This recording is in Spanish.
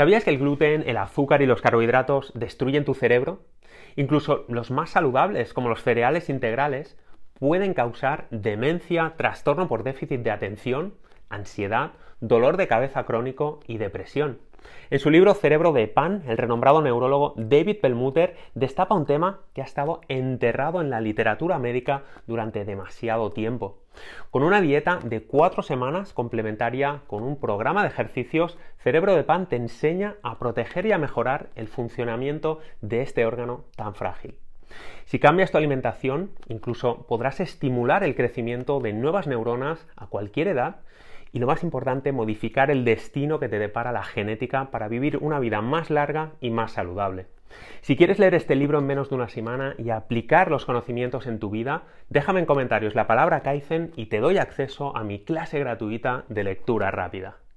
¿Sabías que el gluten, el azúcar y los carbohidratos destruyen tu cerebro? Incluso los más saludables, como los cereales integrales, pueden causar demencia, trastorno por déficit de atención, ansiedad, dolor de cabeza crónico y depresión. En su libro Cerebro de Pan, el renombrado neurólogo David Perlmutter destapa un tema que ha estado enterrado en la literatura médica durante demasiado tiempo. Con una dieta de cuatro semanas complementaria con un programa de ejercicios, Cerebro de Pan te enseña a proteger y a mejorar el funcionamiento de este órgano tan frágil. Si cambias tu alimentación, incluso podrás estimular el crecimiento de nuevas neuronas a cualquier edad y lo más importante, modificar el destino que te depara la genética para vivir una vida más larga y más saludable. Si quieres leer este libro en menos de una semana y aplicar los conocimientos en tu vida, déjame en comentarios la palabra Kaizen y te doy acceso a mi clase gratuita de lectura rápida.